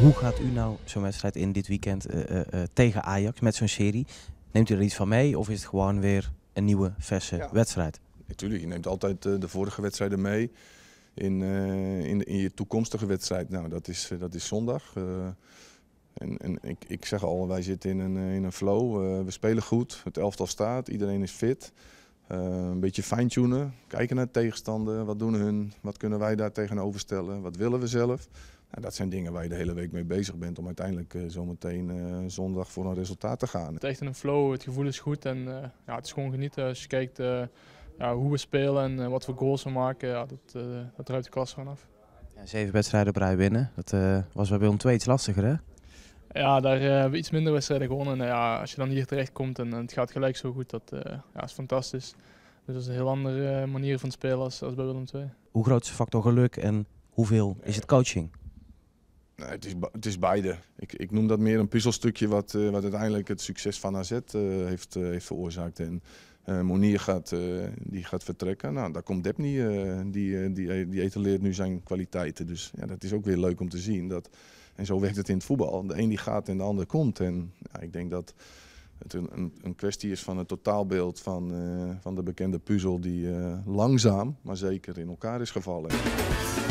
Hoe gaat u nou zo'n wedstrijd in dit weekend eh, eh, eh, tegen Ajax met zo'n serie? Neemt u er iets van mee of is het gewoon weer een nieuwe, verse ja. wedstrijd? Natuurlijk, je neemt altijd de vorige wedstrijden mee in, in, in, je toekomstige wedstrijd. Nou, dat is, dat is zondag. En, en ik, ik, zeg al, wij zitten in een, in een flow. we spelen goed, het elftal staat, iedereen is fit. een beetje fine-tunen, kijken naar tegenstander, wat doen hun, wat kunnen wij daar tegenover stellen, wat willen we zelf. Nou, dat zijn dingen waar je de hele week mee bezig bent om uiteindelijk uh, zometeen eh, zondag voor een resultaat te gaan. Het is echt een flow, het gevoel is goed en eh, ja, het is gewoon genieten als je kijkt ja, hoe we spelen en wat voor goals we maken. Ja, dat, dat ruikt de klas vanaf. Ja, zeven wedstrijden op rij winnen, dat was bij Willem II iets lastiger hè? Ja, daar hebben we iets minder wedstrijden gewonnen. En, ja, als je dan hier terecht komt en, het gaat gelijk zo goed, dat ja, is fantastisch. Dus dat is een heel andere manier van spelen als, bij Willem II. Hoe groot is de factor geluk en hoeveel is het coaching? het, is, het is beide. Ik, ik noem dat meer een puzzelstukje wat, eh, wat uiteindelijk het succes van AZ eh, heeft, eh, heeft veroorzaakt. En Monier gaat, die gaat vertrekken. Nou, daar komt Depni, die, die, e-, die etaleert nu zijn kwaliteiten. Dus ja, dat is ook weer leuk om te zien. Dat, en zo werkt het in het voetbal. De een die gaat en de ander komt. En ja, ik denk dat het een, een, kwestie is van het totaalbeeld van, van de bekende puzzel die langzaam, maar zeker in elkaar is gevallen.